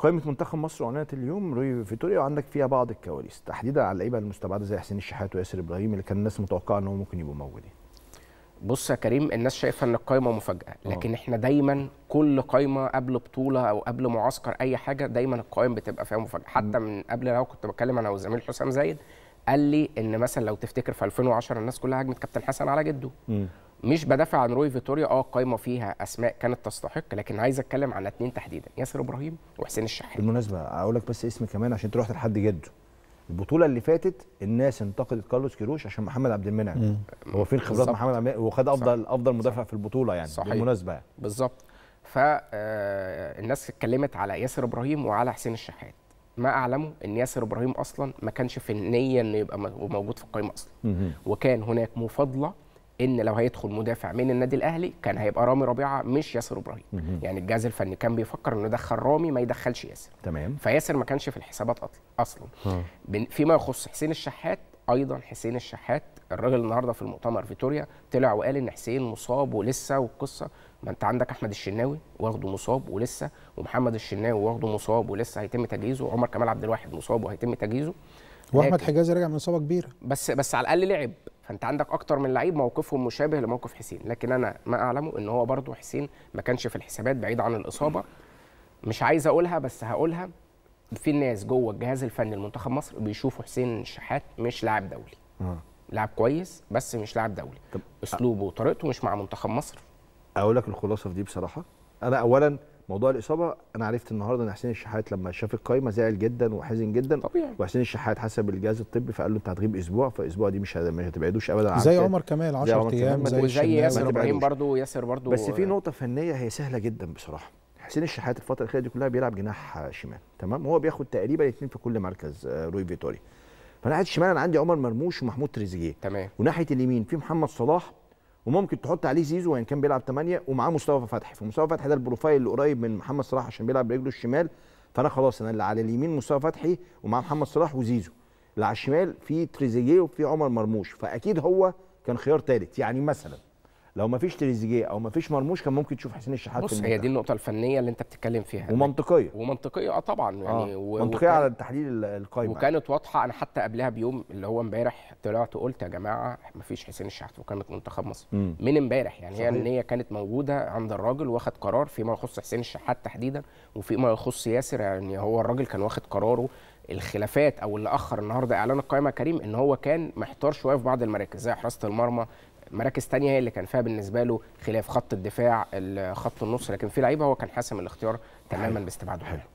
قائمه منتخب مصر اعلنت اليوم روي فيتوريا وعندك فيها بعض الكواليس تحديدا على اللعيبه المستبعده زي حسين الشحات وياسر ابراهيم اللي كان الناس متوقعه ان هو ممكن يبقوا موجودين بص يا كريم الناس شايفه ان القايمه مفاجاه آه. لكن أوه. احنا دايما كل قايمه قبل بطوله او قبل معسكر اي حاجه دايما القائمه بتبقى فيها مفاجاه حتى من قبل لو كنت بتكلم انا والزميل حسام زايد قال لي ان مثلا لو تفتكر في 2010 الناس كلها هجمت كابتن حسن على جده م. مش بدافع عن روي فيتوريا اه القايمه فيها اسماء كانت تستحق لكن عايز اتكلم عن اثنين تحديدا ياسر ابراهيم وحسين الشحات بالمناسبه اقول لك بس اسم كمان عشان تروح لحد جده البطوله اللي فاتت الناس انتقدت كارلوس كيروش عشان محمد عبد المنعم هو فين خبرات محمد عبد المنعم وخد افضل صح. افضل مدافع صح. في البطوله يعني صحيح. بالمناسبه يعني. بالظبط فالناس آه، اتكلمت على ياسر ابراهيم وعلى حسين الشحات ما اعلمه ان ياسر ابراهيم اصلا ما كانش في النيه انه يبقى موجود في القائمه اصلا وكان هناك مفاضله ان لو هيدخل مدافع من النادي الاهلي كان هيبقى رامي ربيعه مش ياسر ابراهيم يعني الجهاز الفني كان بيفكر انه يدخل رامي ما يدخلش ياسر تمام فياسر ما كانش في الحسابات اصلا فيما يخص حسين الشحات ايضا حسين الشحات الراجل النهارده في المؤتمر فيتوريا طلع وقال ان حسين مصاب ولسه والقصه ما انت عندك احمد الشناوي واخده مصاب ولسه ومحمد الشناوي واخده مصاب ولسه هيتم تجهيزه وعمر كمال عبد الواحد مصاب وهيتم تجهيزه واحمد حجازي راجع من اصابه كبيره بس بس على الاقل لعب فانت عندك اكتر من لعيب موقفهم مشابه لموقف حسين لكن انا ما اعلمه ان هو برضه حسين ما كانش في الحسابات بعيد عن الاصابه مش عايز اقولها بس هقولها في ناس جوه الجهاز الفني لمنتخب مصر بيشوفوا حسين الشحات مش لاعب دولي آه. لاعب كويس بس مش لاعب دولي آه. اسلوبه وطريقته مش مع منتخب مصر اقول لك الخلاصه في دي بصراحه انا اولا موضوع الاصابه انا عرفت النهارده ان حسين الشحات لما شاف القايمه زعل جدا وحزن جدا طبيعي وحسين الشحات حسب الجهاز الطبي فقال له انت هتغيب اسبوع فالاسبوع دي مش مش هتبعدوش ابدا عن زي عمر كمال 10 ايام وزي ياسر ابراهيم برضه ياسر برضه بس في نقطه فنيه هي سهله جدا بصراحه حسين الشحات الفتره الاخيره دي كلها بيلعب جناح شمال تمام هو بياخد تقريبا اثنين في كل مركز آه، روي فيتوري فناحيه الشمال انا عندي عمر مرموش ومحمود تريزيجيه تمام وناحيه اليمين في محمد صلاح وممكن تحط عليه زيزو وان كان بيلعب 8 ومعاه مصطفى فتحي فمصطفى فتحي ده البروفايل اللي قريب من محمد صلاح عشان بيلعب برجله الشمال فانا خلاص انا اللي على اليمين مصطفى فتحي ومعاه محمد صلاح وزيزو اللي على الشمال في تريزيجيه وفي عمر مرموش فاكيد هو كان خيار ثالث يعني مثلا لو ما فيش تريزيجيه او ما فيش مرموش كان ممكن تشوف حسين الشحات بص هي دي النقطه الفنيه اللي انت بتتكلم فيها ومنطقيه ومنطقيه اه طبعا آه. يعني آه. و... منطقيه وكان... على التحليل القايمه وكانت واضحه انا حتى قبلها بيوم اللي هو امبارح طلعت وقلت يا جماعه ما فيش حسين الشحات قائمه منتخب مصر مم. من امبارح يعني هي النيه كانت موجوده عند الراجل واخد قرار فيما يخص حسين الشحات تحديدا وفيما يخص ياسر يعني هو الراجل كان واخد قراره الخلافات او اللي اخر النهارده اعلان القائمه كريم ان هو كان محتار شويه في بعض المراكز زي حراسه المرمى مراكز تانية اللي كان فيها بالنسبه له خلاف خط الدفاع خط النص لكن في لعيبه هو كان حاسم الاختيار تماما باستبعاده حلو